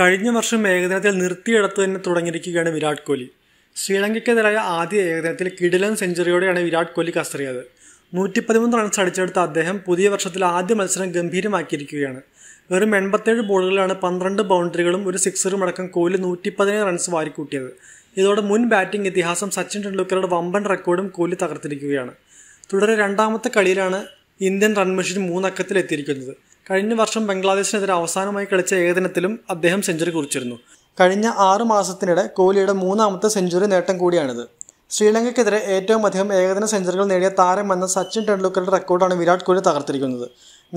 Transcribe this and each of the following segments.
കഴിഞ്ഞ വർഷം ഏകദിനത്തിൽ നിർത്തിയെടുത്തു തന്നെ തുടങ്ങിയിരിക്കുകയാണ് വിരാട് കോഹ്ലി ശ്രീലങ്കയ്ക്കെതിരായ ആദ്യ ഏകദിനത്തിൽ കിടിലൻ സെഞ്ചുറിയോടെയാണ് വിരാട് കോഹ്ലി കസറിയത് നൂറ്റി പതിമൂന്ന് റൺസ് അടിച്ചെടുത്ത അദ്ദേഹം പുതിയ വർഷത്തിൽ ആദ്യ മത്സരം ഗംഭീരമാക്കിയിരിക്കുകയാണ് വെറും എൺപത്തേഴ് ബോളുകളിലാണ് പന്ത്രണ്ട് ബൗണ്ടറികളും ഒരു സിക്സറും അടക്കം കോഹ്ലി നൂറ്റി പതിനേഴ് റൺസ് വാരിക്കൂട്ടിയത് ഇതോടെ മുൻ ബാറ്റിംഗ് ഇതിഹാസം സച്ചിൻ ടെണ്ടുൽക്കറുടെ വമ്പൻ റെക്കോർഡും കോഹ്ലി തകർത്തിരിക്കുകയാണ് തുടരെ രണ്ടാമത്തെ കളിയിലാണ് ഇന്ത്യൻ റൺ മൂന്നക്കത്തിൽ മൂന്നക്കത്തിലെത്തിയിരിക്കുന്നത് കഴിഞ്ഞ വർഷം ബംഗ്ലാദേശിനെതിരെ അവസാനമായി കളിച്ച ഏകദിനത്തിലും അദ്ദേഹം സെഞ്ചുറി കുറിച്ചിരുന്നു കഴിഞ്ഞ ആറ് മാസത്തിനിടെ കോഹ്ലിയുടെ മൂന്നാമത്തെ സെഞ്ചുറി നേട്ടം കൂടിയാണിത് ശ്രീലങ്കയ്ക്കെതിരെ ഏറ്റവും അധികം ഏകദിന സെഞ്ചുറികൾ നേടിയ താരമെന്ന സച്ചിൻ ടെണ്ടുൽക്കറുടെ റെക്കോർഡാണ് വിരാട് കോഹ്ലി തകർത്തിരിക്കുന്നത്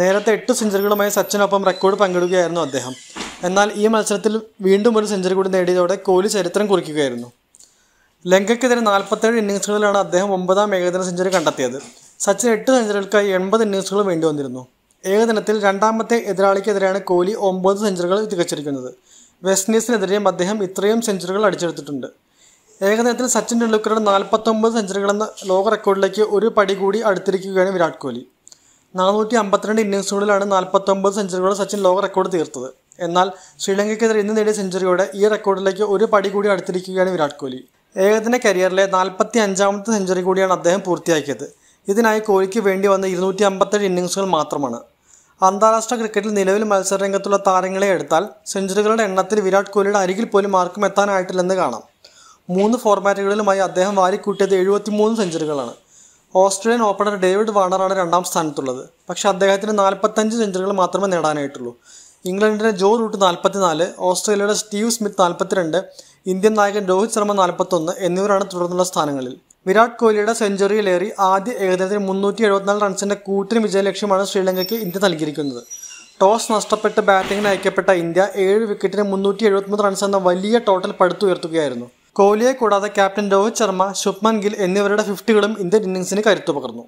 നേരത്തെ എട്ട് സെഞ്ചുറികളുമായി സച്ചിനൊപ്പം റെക്കോർഡ് പങ്കിടുകയായിരുന്നു അദ്ദേഹം എന്നാൽ ഈ മത്സരത്തിൽ വീണ്ടും ഒരു സെഞ്ചുറി കൂടി നേടിയതോടെ കോഹ്ലി ചരിത്രം കുറിക്കുകയായിരുന്നു ലങ്കയ്ക്കെതിരെ നാൽപ്പത്തേഴ് ഇന്നിങ്സുകളിലാണ് അദ്ദേഹം ഒമ്പതാം ഏകദിന സെഞ്ചുറി കണ്ടെത്തിയത് സച്ചിൻ എട്ട് സെഞ്ചുറികൾക്കായി എൺപത് ഇന്നിങ്സുകൾ വേണ്ടി വന്നിരുന്നു ഏകദിനത്തിൽ രണ്ടാമത്തെ എതിരാളിക്കെതിരെയാണ് കോഹ്ലി ഒമ്പത് സെഞ്ചുറികൾ തികച്ചിരിക്കുന്നത് വെസ്റ്റ് അദ്ദേഹം ഇത്രയും സെഞ്ചുറികൾ അടിച്ചെടുത്തിട്ടുണ്ട് ഏകദിനത്തിൽ സച്ചിൻ ടെണ്ടുൽക്കറുടെ നാൽപ്പത്തൊമ്പത് സെഞ്ചുറികൾ എന്ന ലോക റെക്കോർഡിലേക്ക് ഒരു പടി കൂടി അടുത്തിരിക്കുകയാണ് വിരാട് കോഹ്ലി നാനൂറ്റി അമ്പത്തിരണ്ട് ഇന്നിങ്സുകളിലാണ് നാൽപ്പത്തൊമ്പത് സെഞ്ചുറികൾ സച്ചിൻ ലോക റെക്കോർഡ് തീർത്തത് എന്നാൽ ശ്രീലങ്കയ്ക്കെതിരെ ഇന്ന് നേടിയ സെഞ്ചുറിയോടെ ഈ റെക്കോർഡിലേക്ക് ഒരു പടി കൂടി അടുത്തിരിക്കുകയാണ് വിരാട് കോഹ്ലി ഏകദിന കരിയറിലെ നാൽപ്പത്തി അഞ്ചാമത്തെ സെഞ്ചുറി കൂടിയാണ് അദ്ദേഹം പൂർത്തിയാക്കിയത് ഇതിനായി കോഹ്ലിക്ക് വേണ്ടി വന്ന ഇരുന്നൂറ്റി അമ്പത്തേഴ് ഇന്നിങ്സുകൾ മാത്രമാണ് അന്താരാഷ്ട്ര ക്രിക്കറ്റിൽ നിലവിൽ മത്സരരംഗത്തുള്ള താരങ്ങളെ എടുത്താൽ സെഞ്ചുറികളുടെ എണ്ണത്തിൽ വിരാട് കോഹ്ലിയുടെ അരികിൽ പോലും ആർക്കും എത്താനായിട്ടില്ലെന്ന് കാണാം മൂന്ന് ഫോർമാറ്റുകളിലുമായി അദ്ദേഹം വാരിക്കൂട്ടിയത് എഴുപത്തിമൂന്ന് സെഞ്ചുറികളാണ് ഓസ്ട്രേലിയൻ ഓപ്പണർ ഡേവിഡ് വാണറാണ് രണ്ടാം സ്ഥാനത്തുള്ളത് പക്ഷേ അദ്ദേഹത്തിന് നാൽപ്പത്തഞ്ച് സെഞ്ചുറികൾ മാത്രമേ നേടാനായിട്ടുള്ളൂ ഇംഗ്ലണ്ടിൻ്റെ ജോ റൂട്ട് നാൽപ്പത്തിനാല് ഓസ്ട്രേലിയയുടെ സ്റ്റീവ് സ്മിത്ത് നാൽപ്പത്തിരണ്ട് ഇന്ത്യൻ നായകൻ രോഹിത് ശർമ്മ നാൽപ്പത്തൊന്ന് എന്നിവരാണ് തുടർന്നുള്ള സ്ഥാനങ്ങളിൽ വിരാട് കോഹ്ലിയുടെ സെഞ്ചുറിയിലേറി ആദ്യ ഏകദിനത്തിൽ മുന്നൂറ്റി എഴുപത്തിനാല് റൺസിൻ്റെ കൂട്ടിന് ലക്ഷ്യമാണ് ശ്രീലങ്കയ്ക്ക് ഇന്ത്യ നൽകിയിരിക്കുന്നത് ടോസ് നഷ്ടപ്പെട്ട് ബാറ്റിംഗിന് അയക്കപ്പെട്ട ഇന്ത്യ ഏഴ് വിക്കറ്റിന് മുന്നൂറ്റി എഴുപത്തിമൂന്ന് റൺസ് എന്ന വലിയ ടോട്ടൽ പടുത്തുയർത്തുകയായിരുന്നു കോഹ്ലിയെ കൂടാതെ ക്യാപ്റ്റൻ രോഹിത് ശർമ്മ ശുഭ്മൻ ഗിൽ എന്നിവരുടെ ഫിഫ്റ്റികളും ഇന്ത്യൻ ഇന്നിംഗ്സിന് കരുത്തു പകർന്നു